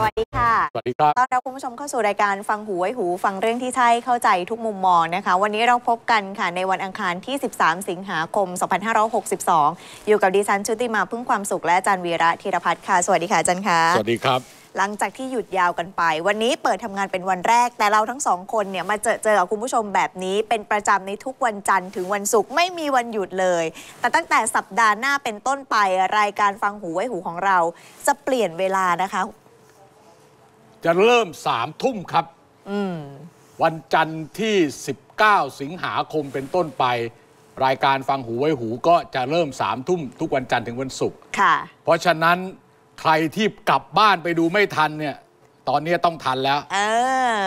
สวัสดีค่ะ สวัสดีครับตอนรับคุณผู้ชมเข้าสู่รายการฟังหูไว้หูฟังเรื่องที่ใช่เข้าใจทุกมุมมองนะคะ วันนี้เราพบกันค่ะในวันอังคารที่ 13 สิงหาคม2562 อยู่กับดิฉันชุติมาพึ่งความสุขและอาจารย์วีระธีรพัฒน์ค่ะสวัสดีค่ะอาจารย์ค่ะสวัสดีครับ หลังจากที่หยุดยาวกันไป วันนี้เปิดทำงานเป็นวันแรก แต่เราทั้งสองคนเนี่ยมาเจอเจอกับคุณผู้ชมแบบนี้เป็นประจำในทุกวันจันทร์ถึงวันศุกร์ไม่มีวันหยุดเลย แต่ตั้งแต่สัปดาห์หน้าเป็นต้นไปรายการฟังหูไว้หูของเรา จะเปลี่ยนเวลานะคะจะเริ่มสามทุ่มครับวันจันทร์ที่ 19 สิงหาคมเป็นต้นไป รายการฟังหูไว้หูก็จะเริ่มสามทุ่มทุกวันจันทร์ถึงวันศุกร์เพราะฉะนั้น ใครที่กลับบ้านไปดูไม่ทันเนี่ยตอนนี้ต้องทันแล้วเอ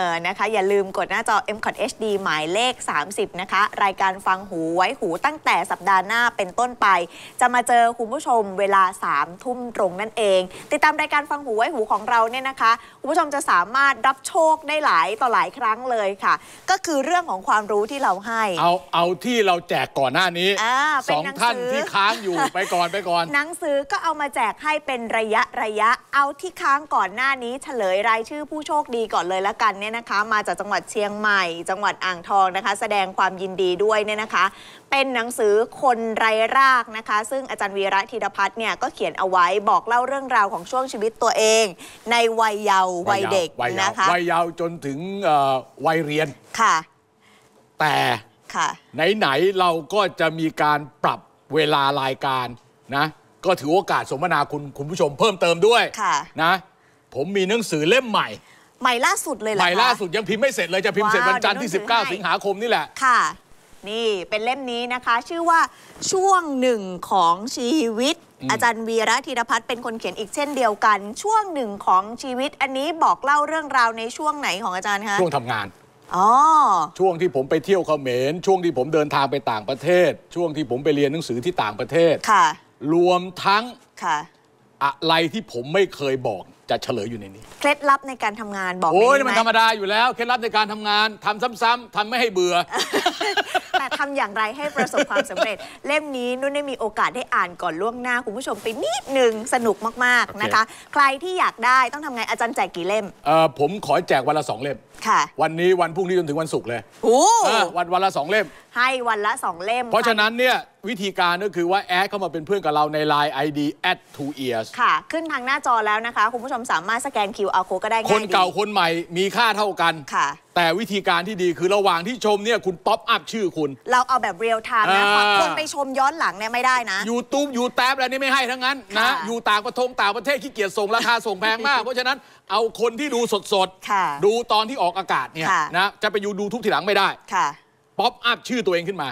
อนะคะ อย่าลืมกดหน้าจอ m c o t HD หมายเลข 30 นะคะ รายการฟังหูไว้หูตั้งแต่สัปดาห์หน้าเป็นต้นไป จะมาเจอคุณผู้ชมเวลา3ทุ่มตรงนั่นเอง ติดตามรายการฟังหูไว้หูของเราเนี่ยนะคะ คุณผู้ชมจะสามารถรับโชคได้หลายต่อหลายครั้งเลยค่ะ ก็คือเรื่องของความรู้ที่เราให้ เอา เอาที่เราแจกก่อนหน้านี้สองท่านที่ค้างอยู่ไปก่อนไปก่อน หนังสือก็เอามาแจกให้เป็นระยะระยะเอาที่ค้างก่อนหน้านี้เฉลยรายชื่อผู้โชคดีก่อนเลยละกันเนี่ยนะคะ มาจากจังหวัดเชียงใหม่จังหวัดอ่างทองนะคะ แสดงความยินดีด้วยเนี่ยนะคะ เป็นหนังสือคนไร้รากนะคะ ซึ่งอาจารย์วีระธีรพัฒน์เนี่ยก็เขียนเอาไว้บอกเล่าเรื่องราวของช่วงชีวิตตัวเอง ในวัยเยาว์วัยเด็กนะคะวัยเยาว์จนถึงวัยเรียนค่ะ แต่ไหนๆ เราก็จะมีการปรับเวลารายการนะก็ถือโอกาสสมนาคุณคุณผู้ชมเพิ่มเติมด้วยะนะผมมีหนังสือเล่มใหม่ใหม่ล่าสุดเลยเหรอใหม่ล่าสุด ยังพิมพ์ไม่เสร็จเลยจะพิมพ์เสร็จวันจันทร์ที่19 สิงหาคมนี่แหละค่ะ นี่เป็นเล่มนี้นะคะ ชื่อว่าช่วงหนึ่งของชีวิต อาจารย์วีระธีรพัฒน์เป็นคนเขียนอีกเช่นเดียวกัน ช่วงหนึ่งของชีวิตอันนี้บอกเล่าเรื่องราวในช่วงไหนของอาจารย์คะช่วงทำงานออ๋ช่วงที่ผมไปเที่ยวเขมรช่วงที่ผมเดินทางไปต่างประเทศ ช่วงที่ผมไปเรียนหนังสือที่ต่างประเทศค่ะ รวมทั้งค่ะ อะไรที่ผมไม่เคยบอกจะเฉลยอยู่ในนี้ เคล็ดลับในการทำงานบอกโอ้ยไมันธรรมดาอยู่แล้ว เคล็ดลับในการทำงานทำซ้ำๆทำไม่ให้เบื่อแต่ทำอย่างไรให้ประสบความสำเร็จเล่มนี้นุ่นได้มีโอกาสได้อ่านก่อนล่วงหน้าคุณผู้ชมไปนิดหนึ่งสนุกมากโอเๆนะคะใครที่อยากได้ต้องทำไงอาจารย์แจกกี่เล่มเออผมขอแจกวันละสองเล่มค่ะวันนี้วันพรุ่งนี้จนถึงวันศุกร์เลยโอ้วันวันละสองเล่ม ให้วันละสองเล่มเพราะฉะนั้นเนี่ยวิธีการก็คือว่าแอดเข้ามาเป็นเพื่อนกับเราใน Line ID at two ears ค่ะ ขึ้นทางหน้าจอแล้วนะคะ คุณผู้ชมสามารถสแกน QR code ก็ได้ง่ายดีคนเก่าคนใหม่มีค่าเท่ากันค่ะ แต่วิธีการที่ดีคือระหว่างที่ชมเนี่ยคุณป๊อปอัพชื่อคุณ เราเอาแบบเรียลไทม์นะาคนไปชมย้อนหลังเนี่ยไม่ได้นะยูทูบยูแท็บอะไรนี่ไม่ให้ทั้งนั้นนะะอยู่ต่างประเทศต่างประเทศขี้เกียจส่งราคาส่งแพงมาก เพราะฉะนั้นเอาคนที่ดูสดๆดูตอนที่ออกอากาศเนี่ยะนะ จะไปยูดูทุกทีหลังไม่ได้ค่ะป๊อปอัพชื่อตัวเองขึ้นมา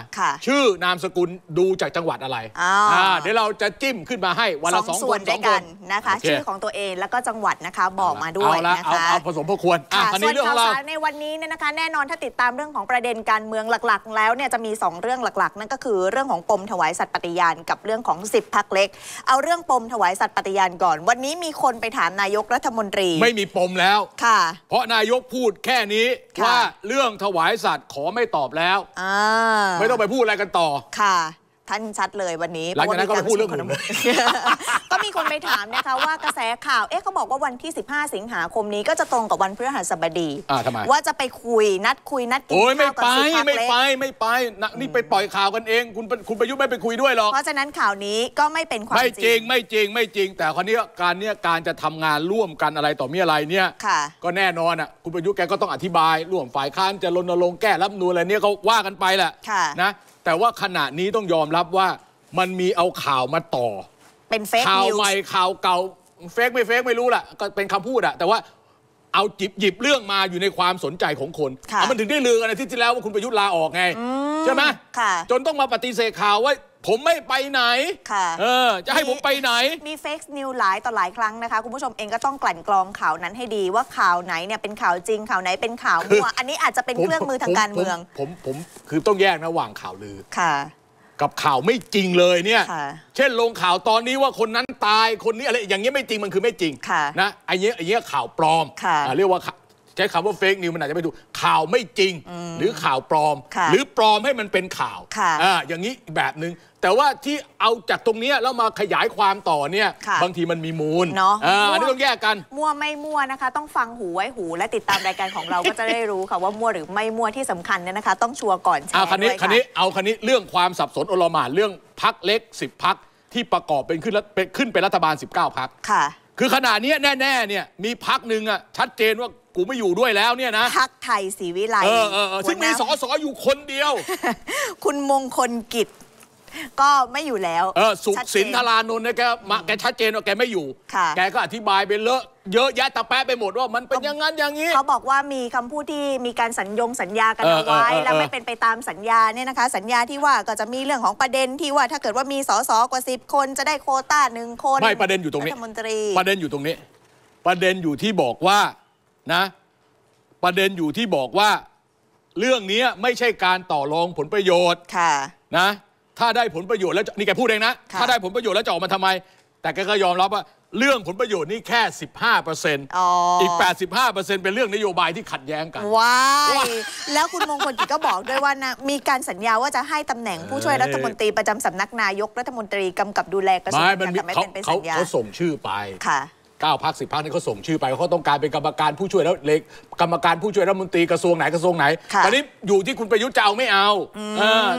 ชื่อนามสกุลดูจากจังหวัดอะไร เดี๋ยวเราจะจิ้มขึ้นมาให้วันละสองส่วนด้วยกันนะคะ ชื่อของตัวเองแล้วก็จังหวัดนะคะ บอกมาด้วยนะคะเอาผสมพอควรอ่ะส่วนข่าวสารในวันนี้เนี่ยนะคะ แน่นอนถ้าติดตามเรื่องของประเด็นการเมืองหลักๆ แล้วเนี่ยจะมี 2 เรื่องหลักๆ นั่นก็คือเรื่องของปมถวายสัตย์ปฏิญาณกับเรื่องของ10พักเล็ก เอาเรื่องปมถวายสัตย์ปฏิญาณก่อน วันนี้มีคนไปถามนายกรัฐมนตรีไม่มีปมแล้ว ค่ะ เพราะนายกพูดแค่นี้ว่าเรื่องถวายสัตย์ขอไม่ตอบแล้วแล้วไม่ต้องไปพูดอะไรกันต่อ ค่ะท่านชัดเลยวันนี้หลังจากนั้นก็ไปพูดเรื่องขนมก็มีคนไปถามนะคะ ว่ากระแสข่าวเอ๊ะเขาบอกว่าวันที่ 15 สิงหาคมนี้ก็จะตรงกับวันพฤหัสบดี ว่าจะไปคุยนัดคุยนัดกินข้าวกันสุดท้ายไม่ไป ไม่ไปนี่ไปปล่อยข่าวกันเอง คุณคุณประยุทธ์ไม่ไปคุยด้วยหรอกเพราะฉะนั้นข่าวนี้ก็ไม่เป็นความจริงไม่จริงไม่จริง แต่คนนี้การเนี้ยการจะทำงานร่วมกันอะไรต่อมีอะไรเนี้ยก็แน่นอนอ่ะคุณประยุทธ์แกก็ต้องอธิบาย ร่วมฝ่ายค้านจะรณรงค์แก้รับนูนอะไรเนี้ยเขาว่ากันไปแหละนะแต่ว่าขณะนี้ต้องยอมรับว่ามันมีเอาข่าวมาต่อ เป็นข่าวใหม่ข่าวเก่าเฟกไม่เฟกไม่รู้ล่ะก็เป็นคำพูดอะแต่ว่าเอาจิบหยิบเรื่องมาอยู่ในความสนใจของคนคมันถึงได้ลือกันอาทิตย์ที่แล้วว่าคุณประยุทธ์ลาออกไง ใช่ไหมจนต้องมาปฏิเสธข่าวว่าผมไม่ไปไหนค่ะ เออ จะให้ผมไปไหน มีเฟกซ์นิวหลายต่อหลายครั้งนะคะคุณผู้ชมเองก็ต้องกลั่นกรองข่าวนั้นให้ดีว่าข่าวไหนเนี่ยเป็นข่าวจริง ข่าวไหนเป็นข่าวมั่วอันนี้อาจจะเป็นเครื่องมือทางการเมือง ผมผมคือต้องแยกระหว่างข่าวลือค่ะ กับข่าวไม่จริงเลยเนี่ย เช่น ลงข่าวตอนนี้ว่าคนนั้นตายคนนี้อะไรอย่างเงี้ยไม่จริงมันคือไม่จริงนะไอ้เงี้ยไอ้เงี้ยข่าวปลอม เรียกว่าใช้คำว่าเฟกนิวมันอาจจะไม่ถูกข่าวไม่จริงหรือข่าวปลอมหรือปลอมให้มันเป็นข่าวออย่างนี้แบบหนึ่งแต่ว่าที่เอาจากตรงนี้แล้วมาขยายความต่อเนี่ยบางทีมันมีมูลเนาะอันนี้ต้องแยกกัน มั่วไม่มั่วนะคะ ต้องฟังหูไว้หู และติดตามรายการของเราก็จะได้รู้ค่ะว่ามั่วหรือไม่มั่วที่สำคัญเนี่ยนะคะ ต้องชัวร์ก่อนใช่ไหมคันนี้คันนี้ะเอาคันนี้ เรื่องความสับสนอลหมานเรื่องพักเล็ก10พักที่ประกอบเป็นขึ้นแลฐเป็นขึ้นเป็นรัฐบาล 19พักค่ะ คือขนาดนี้แน่ ๆเนี่ยมีพักหนึ่งอะชัดเจนว่ากูไม่อยู่ด้วยแล้วเนี่ยนะพักไทยศรีวิไลเออเออซึ่งมีสอสออยู่คนเดียว คุณมงคลกิจก็ไม่อยู่แล้ว เออสุขสินธารนนนท์นะแกมาแกชัดเจนว่าแกไม่อยู่ค่ะแกก็อธิบายไปเลอะเยอะแยะตะแปะไปหมดว่ามันเป็นอย่างนั้นอย่างนี้ เขาบอกว่ามีคำพูดที่มีการสัญญงสัญญากันเอาไว้แล้วไม่เป็นไปตามสัญญาเนี่ยนะคะ สัญญาที่ว่าก็จะมีเรื่องของประเด็นที่ว่าถ้าเกิดว่ามีสสกว่า10คนจะได้โคต้าหนึ่งคนไม่ประเด็นอยู่ตรงนี้ฐมนตรีประเด็นอยู่ตรงนี้ ประเด็นอยู่ที่บอกว่านะ ประเด็นอยู่ที่บอกว่า เรื่องนี้ไม่ใช่การต่อรองผลประโยชน์ ค่ะนะถ้าได้ผลประโยชน์แล้วนี่แกพูดเองนะ ถ้าได้ผลประโยชน์แล้วจะออกมาทำไม แต่แกก็ยอมรับว่าเรื่องผลประโยชน์นี่แค่ 15เปอร์เซ็นต์อีก85เปอร์เซ็นต์เป็นเรื่องนโยบายที่ขัดแย้งกันว้ายแล้วคุณมงคลกิจก็บอกด้วยว่านะมีการสัญญาว่าจะให้ตำแหน่งผู้ช่วยรัฐมนตรีประจำสำนักนายกรัฐมนตรีกำกับดูแลกระทรวงการต่ามประเขาเป็นสัญญาเขาส่งชื่อไปค่ะก้าพักสิพักนี่เขาส่งชื่อไปเขาต้องการเป็นกรรมการผู้ช่วยแล้วเล็กกรรมการผู้ช่วยรัฐมนตรีกระทรวงไหนกระทรวงไหนตอนนี้อยู่ที่คุณประยุทธ์จะเอาไม่เอาอ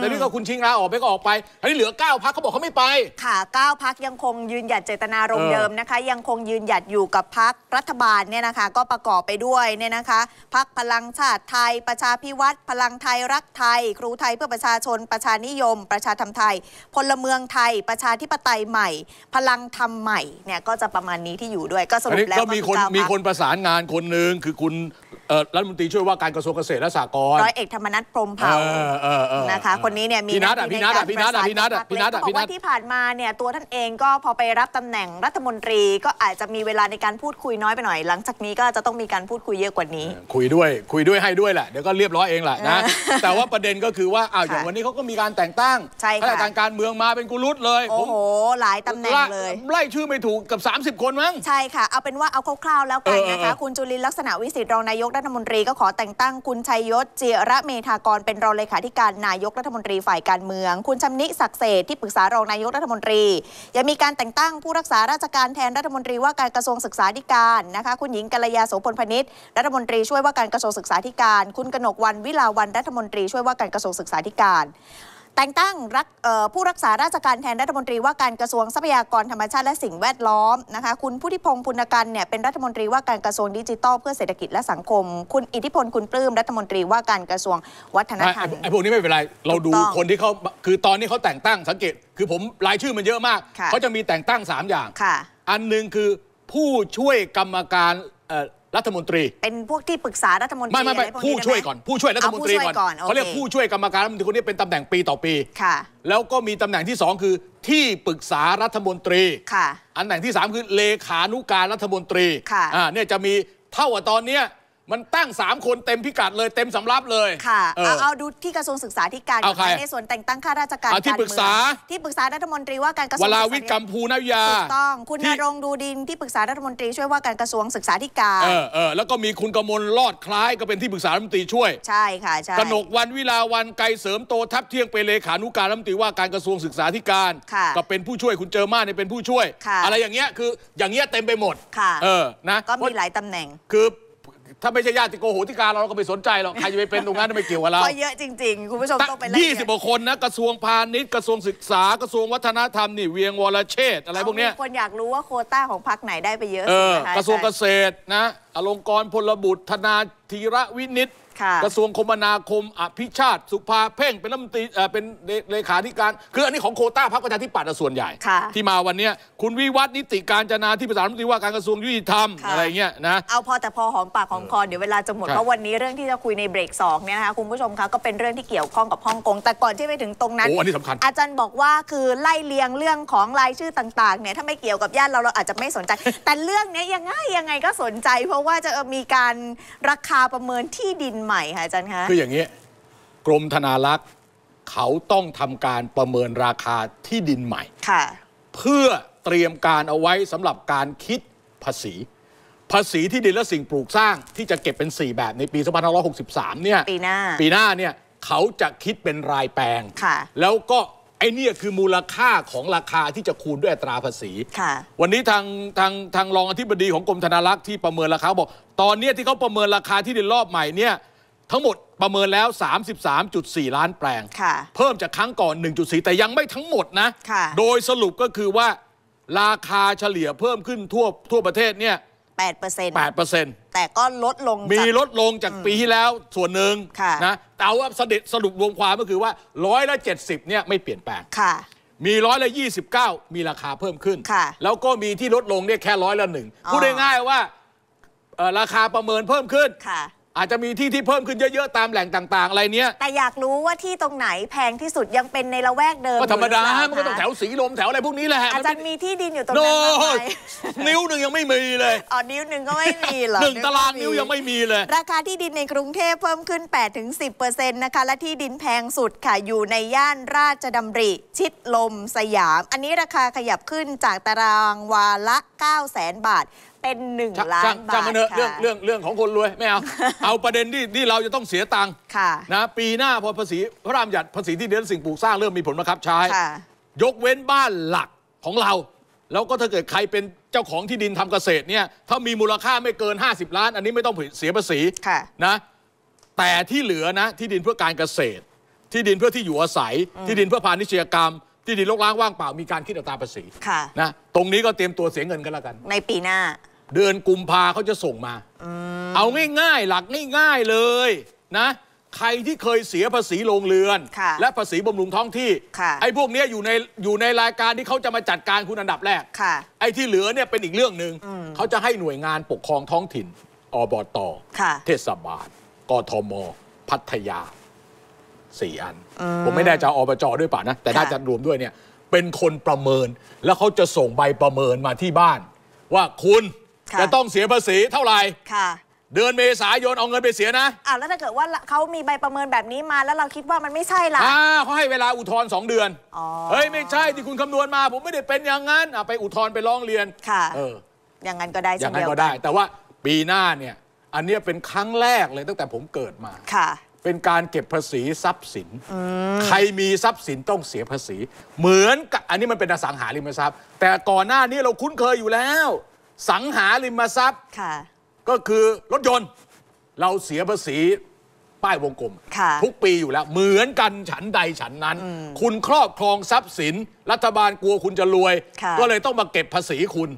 ตอนนี้ก็คุณชิงลาออกไปก็ออกไปตอนนี้เหลือ9พักเขาบอกเขาไม่ไป ค่ะ9พักยังคงยืนหยัดเจตนารมณ์เดิมนะคะ ยังคงยืนหยัดอยู่กับพักรัฐบาลเนี่ยนะคะก็ประกอบไปด้วยเนี่ยนะคะพักพลังชาติไทย ประชาพิวัตรพลังไทยรักไทย ครูไทยเพื่อประชาชนประชานิยม ประชาธรรมไทยพลเมืองไทย ประชาธิปไตยใหม่ พลังธรรมใหม่เนี่ยก็จะประมาณนี้ที่อยู่ด้วยก็สรุปแล้วก็มีคนมีคนประสานงานคนหนึ่งคือคุณรัฐมนตรีช่วยว่าการกระทรวงเกษตรและสหกรณ์ร้อยเอกธรรมนัฐพรมเผ่านะคะคนนี้เนี่ยมีนัดพี่นัดพี่นัดพี่นัดพี่นัดบอกว่าที่ผ่านมาเนี่ยตัวท่านเองก็พอไปรับตำแหน่งรัฐมนตรีก็อาจจะมีเวลาในการพูดคุยน้อยไปหน่อยหลังจากนี้ก็จะต้องมีการพูดคุยเยอะกว่านี้ คุยด้วย คุยด้วยให้ด้วยแหละเดี๋ยวก็เรียบร้อยเองแหละนะแต่ว่าประเด็นก็คือว่าอ้าวอย่างวันนี้เขาก็มีการแต่งตั้งข้าราชการการเมืองมาเป็นกุลุตเลยโอ้โหหลายตำแหน่งเลยไล่ชื่อไม่ถูกกับ 30 คนมั้งใช่่ค่ะ เอาเป็นว่าเอาคร่าวๆแล้วกันนะคะ คุณจุลินลักษณะวิสิตรองนายกรัฐมนตรี ก็ขอแต่งตั้งคุณชัยยศเจระเมธากรเป็นรองเลขาธิการนายกรัฐมนตรีฝ่ายการเมือง คุณชำนิศักดิ์เศษที่ปรึกษารองนายกรัฐมนตรี ยังมีการแต่งตั้งผู้รักษาราชการแทนรัฐมนตรีว่าการกระทรวงศึกษาธิการนะคะ คุณหญิงกัลยาโสพลพนิษฐ์รัฐมนตรีช่วยว่าการกระทรวงศึกษาธิการ คุณกนกวันวิลาวันรัฐมนตรีช่วยว่าการกระทรวงศึกษาธิการแต่งตั้งรักผู้รักษาราชการแทนรัฐมนตรีว่าการกระทรวงทรัพยากรธรรมชาติและสิ่งแวดล้อมนะคะคุณพุทธิพงศ์ปุณกันเนี่ยเป็นรัฐมนตรีว่าการกระทรวงดิจิทัลเพื่อเศรษฐกิจและสังคม คุณอิทธิพล คุณปลื้มรัฐมนตรีว่าการกระทรวงวัฒนธรรมไอ้พวกนี้ไม่เป็นไรเราดูคนที่เขาคือตอนนี้เขาแต่งตั้งสังเกต คือผมรายชื่อมันเยอะมากเขาจะมีแต่งตั้ง 3 อย่างอันหนึ่งคือผู้ช่วยกรรมการรัฐมนตรีเป็นพวกที่ปรึกษารัฐมนตรีไม่ไม่ไม่ผู้ช่วยก่อนผู้ช่วยรัฐมนตรีก่อนเขาเรียกผู้ช่วยกรรมการรัฐมนตรีคนนี้เป็นตำแหน่งปีต่อปีค่ะ แล้วก็มีตำแหน่งที่2คือที่ปรึกษารัฐมนตรีค่ะ อันแหน่งที่3คือเลขานุการรัฐมนตรีค่ะอ่าเนี่ยจะมีเท่ากับตอนเนี้ยมันตั้ง 3 คนเต็มพิกัดเลยเต็มสำรับเลยค่ะเอาเอาดูที่กระทรวงศึกษาธิการเอาใครในส่วนแต่งตั้งข้าราชการที่ปรึกษาที่ปรึกษารัฐมนตรีว่าการกระทรวงวลาวิทย์กัมพูนายาถูกต้อง คุณนรงดูดินที่ปรึกษารัฐมนตรีช่วยว่าการกระทรวงศึกษาธิการเออเออแล้วก็มีคุณกมลลอดคล้ายก็เป็นที่ปรึกษารัฐมนตรีช่วยใช่ค่ะใช่กนกวันวิลาวันไกลเสริมโตทับเที่ยงไปเลขานุการรัฐมนตรีว่าการกระทรวงศึกษาธิการก็เป็นผู้ช่วยคุณเจอมาเนี่ยเป็นผู้ช่วยอะไรอย่างเงี้ยคืออย่างเงี้ยเต็มไปหมดเออนะก็มีหลายตำแหน่งคือถ้าไม่ใช่ญาติโกโหติการเราก็ไม่สนใจหรอกใครจะไปเป็นตรงนั้นไม่เกี่ยวกับเราเยอะจริงๆ คุณผู้ชมต้องไปละเยี่สิบกว่าคนนะ กระทรวงพาณิชย์กระทรวงศึกษา กระทรวงวัฒนธรรมนี่เวียงวรเชษอะไรพวกเนี้ยคนอยากรู้ว่าโคต้าของพรรคไหนได้ไปเยอะสุดนะคะกระทรวงเกษตรนะอลงกรณ์พลบุตรธนาธีระวินิตกระทรวงคมนาคมอภิชาติ สุภา เพ่ง เป็นรัฐมนตรีเป็นเลขาธิการคืออันนี้ของโคต้าพรรคประชาธิปัตย์ส่วนใหญ่ที่มาวันนี้คุณวิวัฒนิติการจนาที่ประธานรัฐมนตรีว่าการกระทรวงยุติธรรม อะไรเงี้ยนะเอาพอแต่พอหอมปากหอมคอเดี๋ยวเวลาจะหมดเพราะวันนี้เรื่องที่จะคุยในเบรกสองเนี่ยนะคะคุณผู้ชมคะก็เป็นเรื่องที่เกี่ยวข้องกับฮ่องกงแต่ก่อนที่ไปถึงตรงนั้นออาจารย์บอกว่าคือไล่เลียงเรื่องของรายชื่อต่างๆเนี่ยถ้าไม่เกี่ยวกับญาติเราเราอาจจะไม่สนใจ แต่เรื่องนี้ยังไงยังไงก็สนใจ เพราะว่าจะมีการราคาประเมินที่ดินหม่ค่ะอาจารย์คะคืออย่างนี้ กรมธนารักษ์ เขาต้องทำการประเมินราคาที่ดินใหม่ ค่ะ เพื่อเตรียมการเอาไว้สำหรับการคิดภาษี ภาษีที่ดินและสิ่งปลูกสร้างที่จะเก็บเป็น 4 แบบในปี2563เนี่ยปีหน้า ปีหน้าเนี่ยเขาจะคิดเป็นรายแปลง แล้วก็ไอ้นี่คือมูลค่าของราคาที่จะคูณด้วยอัตราภาษีวันนี้ทางทางทางรองอธิบดีของกรมธนารักษ์ที่ประเมินราคาบอก ตอนนี้ที่เขาประเมินราคาที่ดินรอบใหม่เนี่ยทั้งหมดประเมินแล้ว 33.4 ล้านแปลงเพิ่มจากครั้งก่อน 1.4 แต่ยังไม่ทั้งหมดนะ โดยสรุปก็คือว่าราคาเฉลี่ยเพิ่มขึ้นทั่วทั่วประเทศเนี่ย8% 8%แต่ก็ลดลงมีลดลงจากปีที่แล้วส่วนหนึ่งนะแต่ว่าสด็จสรุปรวมความก็คือว่าร้อยละ70เนี่ยไม่เปลี่ยนแปลงมีร้อยละ29 มีราคาเพิ่มขึ้นแล้วก็มีที่ลดลงเนี่ยแค่ร้อยละหนึ่งพูดง่ายๆว่าราคาประเมินเพิ่มขึ้นอาจจะมีที่ที่เพิ่มขึ้นเยอะๆตามแหล่งต่าง ๆ อะไรเนี้ย แต่อยากรู้ว่าที่ตรงไหนแพงที่สุดยังเป็นในละแวกเดิมก็ธรรมดามันก็ต้องแถวสีลมแถวอะไรพวกนี้แหละอาจารย์มีที่ดินอยู่ตรงนั้นไหมนิ้วหนึ่งยังไม่มีเลยอ๋อนิ้วหนึ่งก็ไม่มีเหรอหนึ่งตารางนิ้วยังไม่มีเลย ราคาที่ดินในกรุงเทพเพิ่มขึ้น 8-10%นะคะ และที่ดินแพงสุดค่ะอยู่ในย่านราชดำริ ชิดลมสยาม อันนี้ราคาขยับขึ้นจากตารางวาละ9 0 0 0 0 0 บาทเป็นหนึ่งล้านบาทจ่มาเนอะเรื่องเรื่องเรื่องของคนรวย ไม่เอา เอาประเด็นที่ที่เราจะต้องเสียตังค์นะปีหน้าพอภาษีพระรามหยัดภาษีที่เดินสิ่งปลูกสร้างเริ่มมีผลมาครับใช้ยกเว้นบ้านหลักของเรา แล้วก็ถ้าเกิดใครเป็นเจ้าของที่ดินทำเกษตรเนี่ยถ้ามีมูลค่าไม่เกิน 50 ล้าน อันนี้ไม่ต้องเสียภาษีนะแต่ที่เหลือนะที่ดินเพื่อการเกษตร ที่ดินเพื่อที่อยู่อาศัย ที่ดินเพื่อพาณิชยกรรมที่ดินรกร้างว่างเปล่ามีการคิดอัตราภาษีนะตรงนี้ก็เตรียมตัวเสียเงินกันแล้วกัน ในปีหน้าเดือนกุมภาเขาจะส่งมา เอาง่ายๆ หลักง่ายๆ เลยนะ ใครที่เคยเสียภาษีโรงเรือน และภาษีบำรุงท้องที่ ไอ้พวกนี้อยู่ในอยู่ในรายการที่เขาจะมาจัดการคุณอันดับแรก ไอ้ที่เหลือเนี่ยเป็นอีกเรื่องหนึ่ง เขาจะให้หน่วยงานปกครองท้องถิ่น อบตเทศบาล กทม พัทยา สี่อัน ผมไม่แน่ใจอบจด้วยป่ะนะ แต่น่าจะรวมด้วยเนี่ย เป็นคนประเมินแล้วเขาจะส่งใบประเมินมาที่บ้าน ว่าคุณจะต้องเสียภาษีเท่าไหร่เดือนเมษายน เอาเงินไปเสียนะอ้าวแล้วถ้าเกิดว่าเขามีใบประเมินแบบนี้มาแล้วเราคิดว่ามันไม่ใช่ล่ะอ่าเขาให้เวลาอุทธรณ์สองเดือนเฮ้ยไม่ใช่ที่คุณคำนวณมา ผมไม่ได้เป็นอย่างนั้นอ่ะไปอุทธรณ์ไปร้องเรียน ค่ะ เออ อย่างนั้นก็ได้อย่างนั้นก็ได้ แต่ว่าปีหน้าเนี่ย อันนี้เป็นครั้งแรกเลยตั้งแต่ผมเกิดมาค่ะ เป็นการเก็บภาษีทรัพย์สินใครมีทรัพย์สินต้องเสียภาษี เหมือนกับอันนี้มันเป็นอสังหาริมทรัพย์ แต่ก่อนหน้านี้เราคุ้นเคยอยู่แล้วสังหาริมทรัพย์ก็คือรถยนต์เราเสียภาษีป้ายวงกลม ทุกปีอยู่แล้วเหมือนกันฉันใดฉันนั้น คุณครอบครองทรัพย์สิน รัฐบาลกลัวคุณจะรวย ก็เลยต้องมาเก็บภาษีคุณ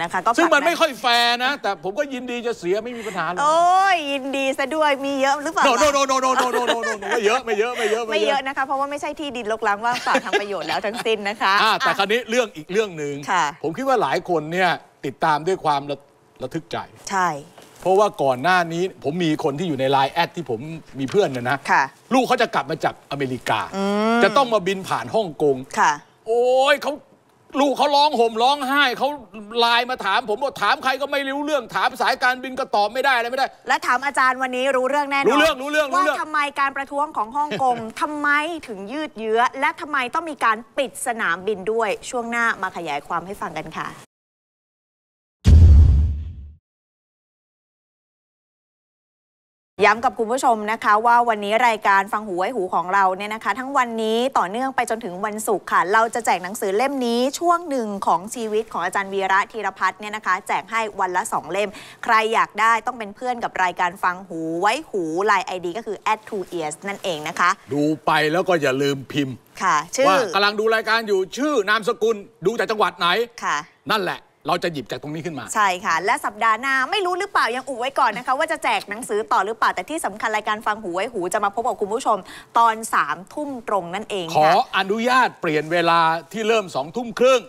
นะคะก็ซึ่งมันไม่ค่อยแฟร์นะ แต่ผมก็ยินดีจะเสียไม่มีปัญหาเลยโอ้ยยินดีซะด้วย มีเยอะ หรือเปล่าโนโนโนโนโนโนโนโนไม่เยอะไม่เยอะไม่เยอะไม่เยอะนะคะเพราะว่าไม่ใช่ที่ดินลกล้างว่างเปล่าทำประโยชน์แล้วทั้งสิ้นนะคะแต่คราวนี้เรื่องอีกเรื่องหนึ่งผมคิดว่าหลายคนเนี่ยติดตามด้วยความระระทึกใจ ใช่ เพราะว่าก่อนหน้านี้ผมมีคนที่อยู่ในไลน์แอดที่ผมมีเพื่อนนะนะลูกเขาจะกลับมาจากอเมริกา จะต้องมาบินผ่านฮ่องกงค่ะ โอ้ยเขาลูกเขาร้องห่มร้องไห้เขาไลน์มาถามผมว่าถามใครก็ไม่รู้เรื่อง ถามสายการบินก็ตอบไม่ได้อะไรไม่ได้ และถามอาจารย์วันนี้รู้เรื่องแน่นอนรู้เรื่องรู้เรื่องว่าทำไมการประท้วงของฮ่องกงทำไมถึงยืดเยื้อและทำไมต้องมีการปิดสนามบินด้วยช่วงหน้ามาขยายความให้ฟังกันค่ะย้ำกับคุณผู้ชมนะคะ ว่าวันนี้รายการฟังหูไว้หูของเราเนี่ยนะคะ ทั้งวันนี้ต่อเนื่องไปจนถึงวันศุกร์ค่ะเราจะแจกหนังสือเล่มนี้ช่วงหนึ่งของชีวิตของอาจารย์วีระธีรพัฒน์เนี่ยนะคะแจกให้วันละ2เล่ม ใครอยากได้ต้องเป็นเพื่อนกับรายการฟังหูไว้หูไลน์ไอดีก็คือ add to ears นั่นเองนะคะ ดูไปแล้วก็อย่าลืมพิมพ์ค่ะชื่อว่ากำลังดูรายการอยู่ชื่อนามสกุลดูจากจังหวัดไหนค่ะ นั่นแหละเราจะหยิบจากตรงนี้ขึ้นมา ใช่ค่ะ และสัปดาห์หน้า ไม่รู้หรือเปล่า ยังอุไว้ก่อนนะคะว่าจะแจกหนังสือต่อหรือเปล่า แต่ที่สำคัญรายการฟังหูไว้หูจะมาพบกับคุณผู้ชม ตอน3ามทุ่มตรงนั่นเองขออนุญาตเปลี่ยนเวลาที่เริ่ม2องทุ่มครึ่ง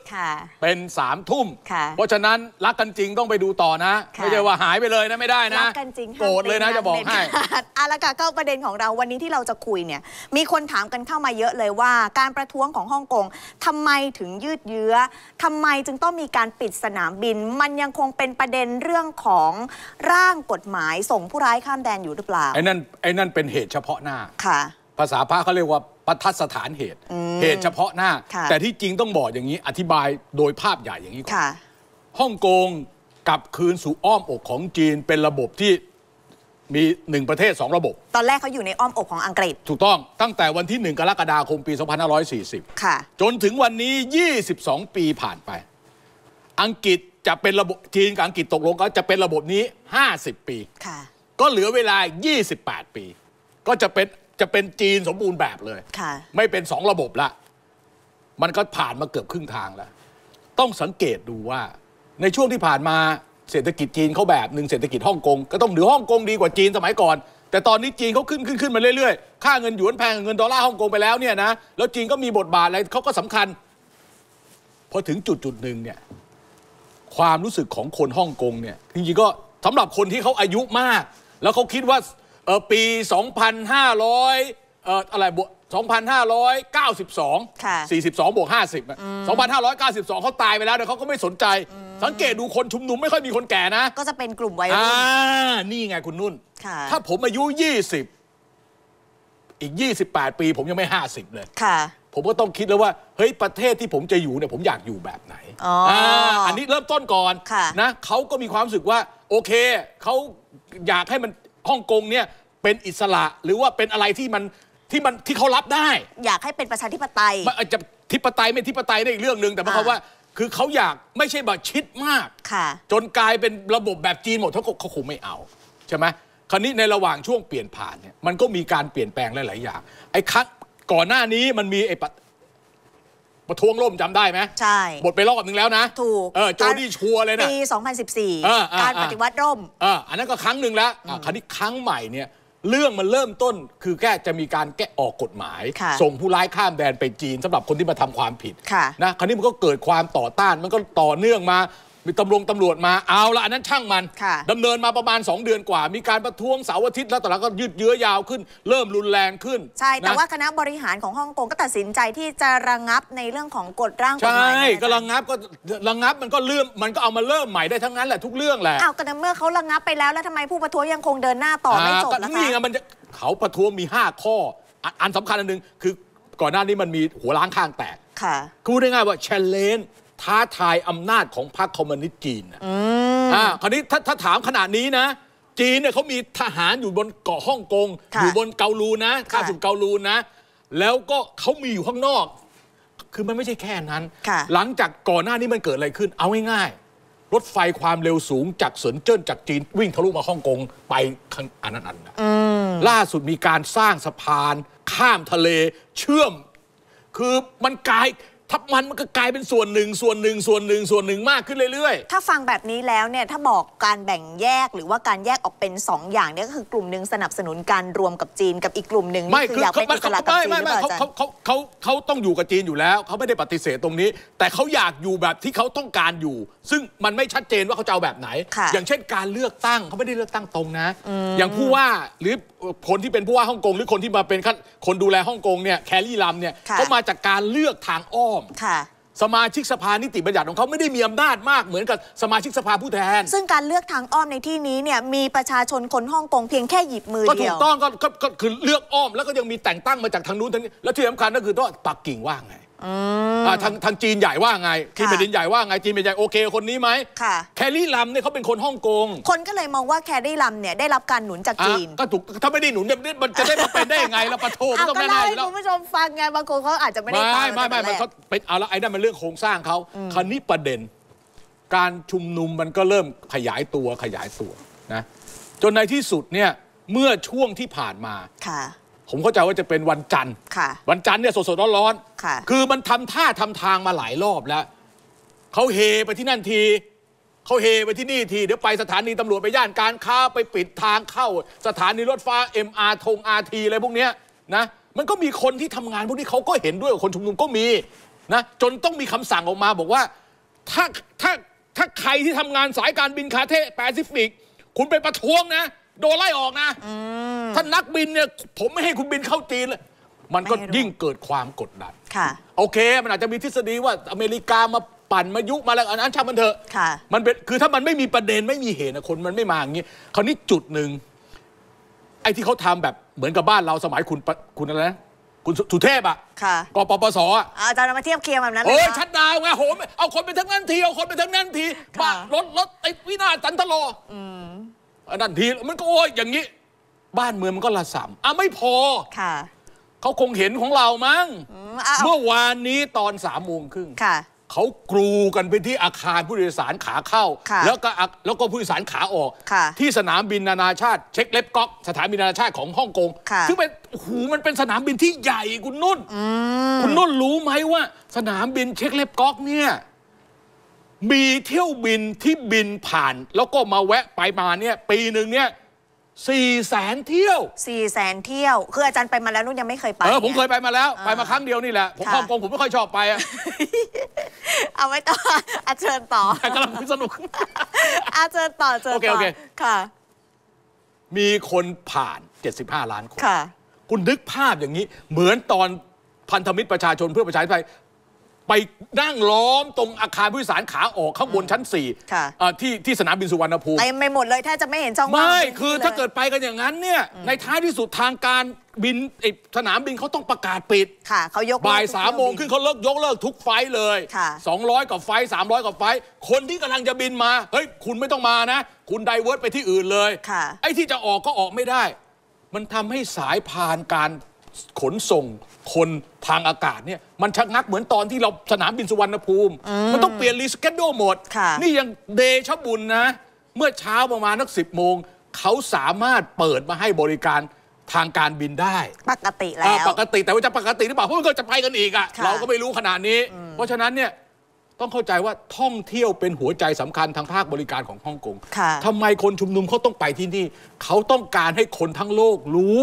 เป็น3ามทุ่ม เพราะฉะนั้นรักกันจริงต้องไปดูต่อนะไม่ใช่ว่าหายไปเลยนะไม่ได้นะรักกันจริงโกรธเลยนะจะบอกให้อาละกาเก้าประเด็นของเราวันนี้ที่เราจะคุยเนี่ยมีคนถามกันเข้ามาเยอะเลยว่า การประท้วงของฮ่องกงทำไมถึงยืดเยื้อ ทำไมจึงต้องมีการปิดสนามบิน มันยังคงเป็นประเด็นเรื่องของร่างกฎหมายส่งผู้ร้ายข้ามแดนอยู่ หรือเปล่า ไอ้นั่นไอ้นั่นเป็นเหตุเฉพาะหน้าค่ะ ภาษาพระเขาเรียกว่าประทัดสถานเหตุเหตุเฉพาะหน้า แต่ที่จริงต้องบอกอย่างนี้อธิบายโดยภาพใหญ่อย่างนี้ก่อนฮ่องกงกับคืนสู่อ้อมอกของจีนเป็นระบบที่มีหนึ่งประเทศสองระบบ ตอนแรกเขาอยู่ในอ้อมอกของอังกฤษ ถูกต้องตั้งแต่วันที่1กรกฎาคมปี2540ค่ะจนถึงวันนี้ 22 ปีผ่านไปอังกฤษจะเป็นระบบจีนกับอังกฤษตกลงก็จะเป็นระบบนี้ 50 ปี ก็เหลือเวลา 28 ปี ก็จะเป็นจะเป็นจีนสมบูรณ์แบบเลยไม่เป็นสองระบบละมันก็ผ่านมาเกือบครึ่งทางแล้วต้องสังเกตดูว่าในช่วงที่ผ่านมาเศรษฐกิจจีนเขาแบบหนึ่งเศรษฐกิจฮ่องกงก็ต้องดูฮ่องกงดีกว่าจีนสมัยก่อน แต่ตอนนี้จีนเขาขึ้นขึ้นขึ้นมาเรื่อยๆค่าเงินหยวนแพงเงินดอลลาร์ฮ่องกงไปแล้วเนี่ยนะแล้วจีนก็มีบทบาทอะไรเขาก็สำคัญพอถึงจุดจุดหนึ่งเนี่ยความรู้สึกของคนฮ่องกงเนี่ยจริงๆก็สำหรับคนที่เขาอายุมาก แล้วเขาคิดว่าเออปี2,500เอ่ออะไรบวก2,592 42บวก50 2,592เขาตายไปแล้วเนี่ยเขาก็ไม่สนใจ สังเกตดูคนชุมนุมไม่ค่อยมีคนแก่นะ ก็จะเป็นกลุ่มวัยรุ่นนี่ไงคุณนุ่นถ้าผมอายุ 20 อีก 28 ปี ผมยังไม่ 50 เลยผมก็ต้องคิดแล้วว่าเฮ้ยประเทศที่ผมจะอยู่เนี่ย ผมอยากอยู่แบบไหน อ๋อออันนี้เริ่มต้นก่อนค่ะนะเขาก็มีความรู้สึกว่า โอเค เขาอยากให้มันฮ่องกงเนี่ยเป็นอิสระหรือว่าเป็นอะไรที่มันที่มันที่เขารับได้ อยากให้เป็นประชาธิปไตยมันอาจจะทิปไตยไม่ทิปไตยนี่อีกเรื่องหนึ่งแต่หมายความาว่า คือเขาอยากไม่ใช่แบบชิดมาก ค่ะ จนกลายเป็นระบบแบบจีนหมดเขากเขาคงไม่เอาใช่ไหมคราวนี้ในระหว่างช่วงเปลี่ยนผ่านเนี่ยมันก็มีการเปลี่ยนแปลงหลายๆอย่างไอ้ครั้งก่อนหน้านี้มันมีไอ้ปะปะทวงล่มจำได้ไหมใช่ บทไปรอบหนึ่งแล้วนะถูกเออโจดี้ชัวร์เลยนะ ปี 2014 การปฏิวัติร่ม อันนั้นก็ครั้งหนึ่งแล้วครั้นี้ครั้งใหม่เนี่ย เรื่องมันเริ่มต้น คือแค่จะมีการแก้ออกกฎหมาย ส่งผู้ร้ายข้ามแดนไปจีนสำหรับคนที่มาทำความผิดนะคราวนี้มันก็เกิดความต่อต้าน มันก็ต่อเนื่องมามีตำรวจตำรวจมาเอาละอันนั้นช่างมันดำเนินมาประมาณ 2 เดือนกว่า มีการประท้วงเสาร์อาทิตย์แล้วแต่ละก็ยืดเยื้อยาวขึ้นเริ่มรุนแรงขึ้น ใช่แต่ว่าคณะบริหารของฮ่องกงก็ตัดสินใจที่จะระงับในเรื่องของกฎร่างกฎหมายใช่ก็ระงับก็ระงับมันก็เริ่มมันก็เอามาเริ่มใหม่ได้ทั้งนั้นแหละทุกเรื่องแหละอ้าวแต่เมื่อเขาระงับไปแล้วแล้วทำไมผู้ประท้วงยังคงเดินหน้าต่อไม่จบนะคะนี่ไงมันเขาประท้วงมี 5 ข้ออันสำคัญอันหนึ่งคือก่อนหน้านี้มันมีหัวล้างข้างแตกค่ะพูดง่ายๆว่า c ช a l l e ท้าทายอำนาจของพรรคคอมมิวนิสต์จีนอ่าคราวนี้ถ้าถาถามขนาดนี้นะ จีนเนี่ยเขามีทหารอยู่บนเกาะฮ่องกง อยู่บนเกาลูนะข้าศึกเกาลูนะ แล้วก็เขามีอยู่ข้างนอก คือมันไม่ใช่แค่นั้น หลังจากก่อนหน้านี้มันเกิดอะไรขึ้น เอาง่ายๆ รถไฟความเร็วสูงจากสวนเจิ้นจากจีน วิ่งทะลุมาฮ่องกง ไปข้างอันนั้นล่าสุดมีการสร้างสะพาน ข้ามทะเลเชื่อม คือมันกลายทับมันมันก็กลายเป็นส่วนหนึ่งส่วนหนึ่งส่วนหนึ่งส่วนหนึ่งมากขึ้นเรื่อยๆ ถ้าฟังแบบนี้แล้วเนี่ยถ้าบอกการแบ่งแยกหรือว่าการแยกออกเป็น 2 อย่างเนี่ยก็คือกลุ่มหนึ่งสนับสนุนการรวมกับจีนกับอีกกลุ่มหนึ่งไม่คืออยากเป็นอิสระกับจีนไม่ไม่เขาเขาเขาเขาต้องอยู่กับจีนอยู่แล้ว เขาไม่ได้ปฏิเสธตรงนี้ แต่เขาอยากอยู่แบบที่เขาต้องการอยู่ ซึ่งมันไม่ชัดเจนว่าเขาจะเอาแบบไหนอย่างเช่นการเลือกตั้งเขาไม่ได้เลือกตั้งตรงนะอย่างผู้ว่าหรือคนที่เป็นผู้ว่าฮ่องกงหรือคนที่มาเป็นคนดูแลฮ่องกงเนี่ยแคลรี่ลัมเนี่ยเขามาจากการเลือกทางอ้อมค่ะ สมาชิกสภานิติบัญญัติของเขาไม่ได้มีอำนาจมากเหมือนกับ สมาชิกสภาผู้แทน ซึ่งการเลือกทางอ้อมในที่นี้เนี่ยมีประชาชนคนฮ่องกงเพียงแค่หยิบมือเดียว ก็ถูกต้องก็ก็คือเลือกอ้อม แล้วก็ยังมีแต่งตั้งมาจากทางนู้นทางนี้ แล้วที่สำคัญก็คือต้องปักกิ่งว่างไงอาทางทางจีนใหญ่ว่าไงจีนแผ่นดินใหญ่ว่าไงจีนแผ่นใหญ่โอเค คนนี้ไหมค่ะ แคลรี่ลัมเนี่ยเขาเป็นคนฮ่องกง คนก็เลยมองว่าแคลรี่ลัมเนี่ยได้รับการหนุนจากจีนก็ถูกถ้าไม่ได้หนุนเนี่ยมันจะได้มาเป็นได้งไงลราประโทมันต้องแน่ๆอย่แล้วคุณผู้ชมฟังไงบางคนเขาอาจจะไม่ได้ไม่ไม่ไม่เขาเป็นเอาละไอ้นั่นมันเรื่องโครงสร้างเขาคันนี้ประเด็น การชุมนุมมันก็เริ่มขยายตัวขยายตัวนะ จนในที่สุดเนี่ยเมื่อช่วงที่ผ่านมาผมเข้าใจว่าจะเป็นวันจันทร์วันจันทร์เนี่ยสดๆ ร้อนๆคือมันทำท่าทำทางมาหลายรอบแล้ว เขาเฮไปที่นั่นทีเขาเฮไปที่นี่ทีเดี๋ยวไปสถานีตำรวจไปย่านการค้าไปปิดทางเข้า สถานีรถไฟ MR ทง RT อะไรพวกเนี้ยนะมันก็มีคนที่ทำงานพวกนี้เขาก็เห็นด้วยคนชุมนุมก็มีนะจนต้องมีคำสั่งออกมาบอกว่าถ้าถ้าถ้าใครที่ทำงานสายการบินคาเทแปซิฟิกคุณไปประท้วงนะโดนไล่ออกนะท่านนักบินเนี่ย ผมไม่ให้คุณบินเข้าจีนเลย มันก็ยิ่งเกิดความกดดันค่ะ โอเค มันอาจจะมีทฤษฎีว่าอเมริกามาปั่นมายุมาอะไรอันนั้นช่างมันเถอะมันเป็นคือถ้ามันไม่มีประเด็นไม่มีเหตุนะคนมันไม่มาอย่างนี้ คราวนี้จุดหนึ่ง ไอ้ที่เขาทำแบบเหมือนกับบ้านเราสมัยคุณ คุณอะไรนะคุณสุเทพอ่ะกปปสอ่ะอาจารย์มาเทียบเคียงแบบนั้นเลยโอ้ชัดดาวไงโหมเอาคนไปทั้งนั้นทีเอาคนไปทั้งนั้นทีบารถรถไอ้วินาศสันตโลนั้นทีมันก็โอ้ยอย่างนี้ บ้านเมืองมันก็ละสามอ่ะไม่พอค่ะเขาคงเห็นของเรามั้งเมื่อวานนี้ตอนสามโมงครึ่งเขากรูกันไปที่อาคารผู้โดยสารขาเข้าแล้วก็แล้วก็ผู้โดยสารขาออกที่สนามบินนานาชาติเช็คเล็บก๊อกสถานบินนานาชาติของฮ่องกงซึ่งเป็นหูมันเป็นสนามบินที่ใหญ่คุณนุ่นคุณนุ่นรู้ไหมว่า สนามบินเช็คเล็บก๊อกเนี่ยมีเที่ยวบินที่บินผ่าน แล้วก็มาแวะไปมาเนี่ยปีหนึ่งเนี่ยสี่แสนเที่ยวสี่แสนเที่ยวคืออาจารย์ไปมาแล้วนุ่นยังไม่เคยไปเออผมเคยไปมาแล้ว ไปมาครั้งเดียวนี่แหละผมฮ่องกงผมไม่ค่อยชอบไปอะเอาไว้ต่ออาเชิญต่อกำลังสนุก อาเชิญต่อเชิญต่อโอเค่ะ มีคนผ่าน75ล้านคนคุณนึกภาพอย่างนี้ เหมือนตอนพันธมิตรประชาชนเพื่อประชาธิปไตยไปนั่งล้อมตรงอาคารผู้โดยสารขาออกข้างบนชั้นส4่ที่ที่สนามบินสุวรรณภูมิ ไมไปหมดเลย ถ้าจะไม่เห็นจองว่างไม่คือ ถ้าเกิดไปกันอย่างนั้นเนี่ย ในท้ายที่สุดทางการบินสนามบินเขาต้องประกาศปิดค่ะเขายกบ่ายสามโมงขึ้นเขาเลิกยกเลิกทุกไฟเลยค่ะ200กว่าไฟมร300กว่าไฟ คนที่กำลังจะบินมาเฮ้ยคุณไม่ต้องมานะ คุณไดเวิร์ดไปที่อื่นเลยค่ะ ไอ้ที่จะออกก็ออกไม่ได้ มันทำให้สายพานการขนส่งคนทางอากาศเนี่ยมันชักงักเหมือนตอนที่เราสนามบินสุวรรณภูมิ มันต้องเปลี่ยนรีสเกดโดหมด นี่ยังเดชบุญนะ เมื่อเช้าประมาณนักสิบโมง เขาสามารถเปิดมาให้บริการทางการบินได้ ปกติแล้ว ปกติ แต่ว่าจะปกติหรือเปล่าเพราะมันก็จะไปกันอีกอะ่ะเราก็ไม่รู้ขนาดนี้ เพราะฉะนั้นเนี่ยต้องเข้าใจว่าท่องเที่ยวเป็นหัวใจสำคัญทางภาคบริการของฮ่องกงทำไมคนชุมนุมเขาต้องไปที่นี่ เขาต้องการให้คนทั้งโลกรู้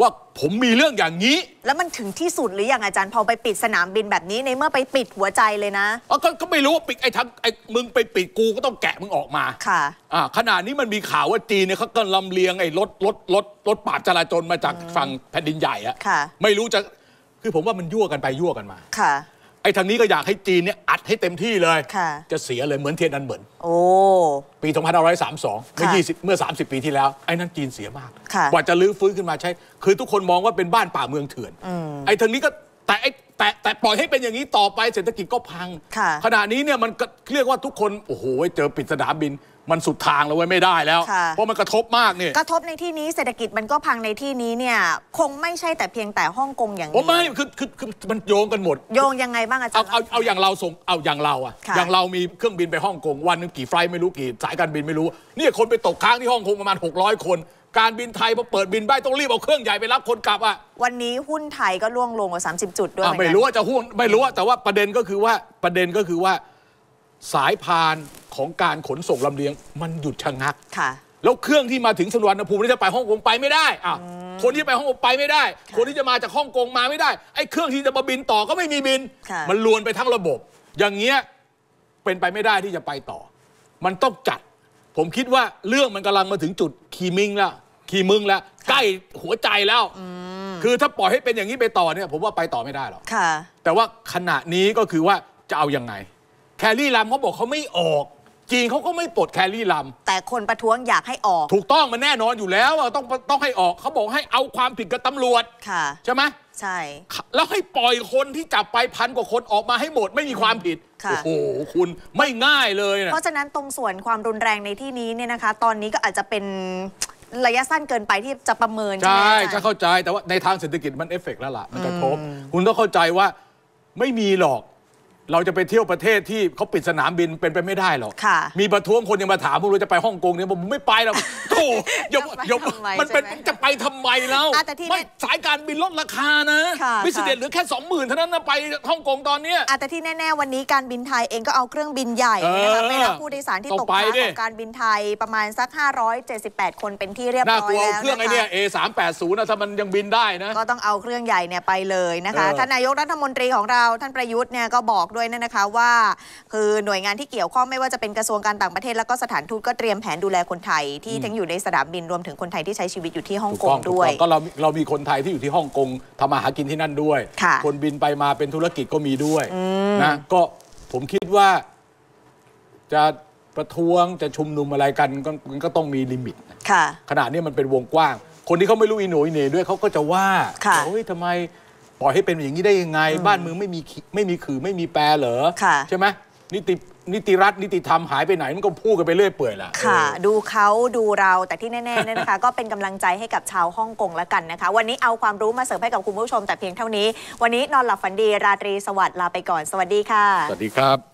ว่าผมมีเรื่องอย่างนี้ แล้วมันถึงที่สุดหรืออยังอาจารย์พอไปปิดสนามบินแบบนี้ในเมื่อไปปิดหัวใจเลยนะอ๋อก็ไม่รู้ว่าปิดไอ้ทั้งไอ้มึงไปปิดกูก็ต้องแกะมึงออกมาค่ะ อ่าขณะนี้มันมีข่าวว่าจีนเนี่ยเขากำลังลำเลียงไอ้รถรถรถรถปราบจราจรมาจากฝั่งแผ่นดินใหญ่อะค่ะ ไม่รู้จะคือผมว่ามันยั่วกันไปยั่วกันมาค่ะไอ้ทางนี้ก็อยากให้จีนเนี่ยอัดให้เต็มที่เลยะจะเสียเลยเหมือนเทียนอันเหมือน โอ้ ปี2532เมื่อี่ส20เมื่อ 30 ปีที่แล้ว ไอ้นั้นจีนเสียมาก กว่าจะลื้อฟื้นขึ้นมาใช้คือทุกคนมองว่าเป็นบ้านป่าเมืองเถื่อนไอ้ทางนี้ก็แต่ไอ้แต่แต่ปล่อยให้เป็นอย่างนี้ต่อไปเศรษฐกิจก็พังขณะนี้เนี่ยมันเรียกว่าทุกคน โอ้โหเจอปิดสนามบินมันสุดทางแล้วไว้ไม่ได้แล้ว เพราะมันกระทบมากเนี่ยกระทบในที่นี้เศรษฐกิจมันก็พังในที่นี้เนี่ย คงไม่ใช่แต่เพียงแต่ฮ่องกงอย่างนี้เดีไม่คือคือคือมันโยงกันหมดโยงยังไงบ้างอาจารย์เอาเอาอย่างเราส่งเอาอย่างเราอะ่ะ อย่างเรามีเครื่องบินไปฮ่องกงวันหนึงกี่ไฟล์ไม่รู้กี่สายการบินไม่รู้เนี่ยคนไปตกค้างที่ฮ่องกงประมาณ600 คนการบินไทยพอเปิดบินบ้ต้องรีบเอาเครื่องใหญ่ไปรับคนกลับอ่ะวันนี้หุ้นไทยก็ล่วงลงกว่าิบจุดด้วยไม่รู้ว่าจะหุ้นไม่รู้ว่าแต่ว่าประเด็นก็คือว่าประเด็นก็คือว่าสายพานของการขนส่งลำเลียง มันหยุดชะงักค่ะแล้วเครื่องที่มาถึงสวรรณภูมิจะไปฮ่องกงไปไม่ได้อ่ะคนที่ไปฮ่องกงไปไม่ได้ คนที่จะมาจากฮ่องกงมาไม่ได้ไอ้เครื่องที่จะมาบินต่อก็ไม่มีบินมันลวนไปทั้งระบบ อย่างเงี้ยเป็นไปไม่ได้ที่จะไปต่อ มันต้องจัด ผมคิดว่าเรื่องมันกำลังมาถึงจุดคีมิงแล้วขี่มึงแล้วใกล้หัวใจแล้ว คือถ้าปล่อยให้เป็นอย่างนี้ไปต่อเนี่ยผมว่าไปต่อไม่ได้หรอกแต่ว่าขณะนี้ก็คือว่าจะเอาอยัางไง แคลรี่ลำเขาบอกเขาไม่ออกจีนเขาก็ไม่ปลดแคลรี่ลำแต่คนประท้วงอยากให้ออก ถูกต้องมันแน่นอนอยู่แล้วต้องต้องให้ออกเขาบอกให้เอาความผิดกับตำรวจค่ะใช่ไหมใช่ แล้วให้ปล่อยคนที่จับไปพันกว่าคนออกมาให้หมดไม่มีความผิด โอ้โหคุณไม่ง่ายเลยนะเพราะฉะนั้นตรงส่วนความรุนแรงในที่นี้เนี่ยนะคะ ตอนนี้ก็อาจจะเป็นระยะสั้นเกินไปที่จะประเมินใช่ไหมใช่จเข้าใจแต่ว่าในทางเศรษฐกิจมันเอฟเฟกต์แล้วล่ะ มันกระทบคุณต้องเข้าใจว่าไม่มีหรอกเราจะไปเที่ยวประเทศที่เขาปิดสนามบินเป็นไปไม่ได้หรอก มีประท้วงคนยังมาถามพวกเราจะไปฮ่องกงเนี่ยผมไม่ไปหรอกโูกยมยมมันเป็นจะไปทำไมแล้วไม่สายการบินลดราคานะวิสเดตหรือแค่สองหมื่นเท่านั้นนะไปฮ่องกงตอนเนี้ยแต่ที่แน่ ๆ วันนี้การบินไทยเองก็เอาเครื่องบินใหญ่นะคะไปรับผู้โดยสารที่ตกค้างของการบินไทยประมาณสัก 578 คนเป็นที่เรียบร้อยแล้วนะคะเครื่องไอเนี่ย A 3 8 0นะถ้ามันยังบินได้นะ ก็ต้องเอาเครื่องใหญ่เนี่ยไปเลยนะคะท่านนายกรัฐมนตรีของเราท่านประยุทธ์เนี่ยก็บอกด้วยด้วยนะคะว่าคือหน่วยงานที่เกี่ยวข้องไม่ว่าจะเป็นกระทรวงการต่างประเทศ แล้วก็สถานทูตก็เตรียมแผนดูแลคนไทย ที่ทั้งอยู่ในสนามบินรวมถึงคนไทยที่ใช้ชีวิตอยู่ที่ฮ่องกงด้วยก็เราเรามีคนไทยที่อยู่ที่ฮ่องกงทำมาหากินที่นั่นด้วย คนบินไปมาเป็นธุรกิจก็มีด้วยนะก็ผมคิดว่าจะประท้วงจะชุมนุมอะไรกันก็ก็ต้องมีลิมิตขนาดนี้มันเป็นวงกว้าง คนที่เขาไม่รู้อินโหนอินเนด้วยเขาก็จะว่าเฮ้ยทำไมล่อยให้เป็นอย่างนี้ได้ยังไง บ้านเมืองไม่มีไม่มีขื่อไม่มีแปรเหรอ ใช่ไหมนิตินิติรัฐ นิติธรรมหายไปไหนมันก็พูดกันไปเรื่อยเปื่อยล่ะ ค่ะ ดูเขาดูเราแต่ที่แน่ๆเนี่ยนะคะ ก็เป็นกำลังใจให้กับชาวฮ่องกงแล้วกันนะคะ วันนี้เอาความรู้มาเสริมให้กับคุณผู้ชม แต่เพียงเท่านี้ วันนี้นอนหลับฝันดี ราตรีสวัสดิ์ลาไปก่อนสวัสดีค่ะ สวัสดีครับ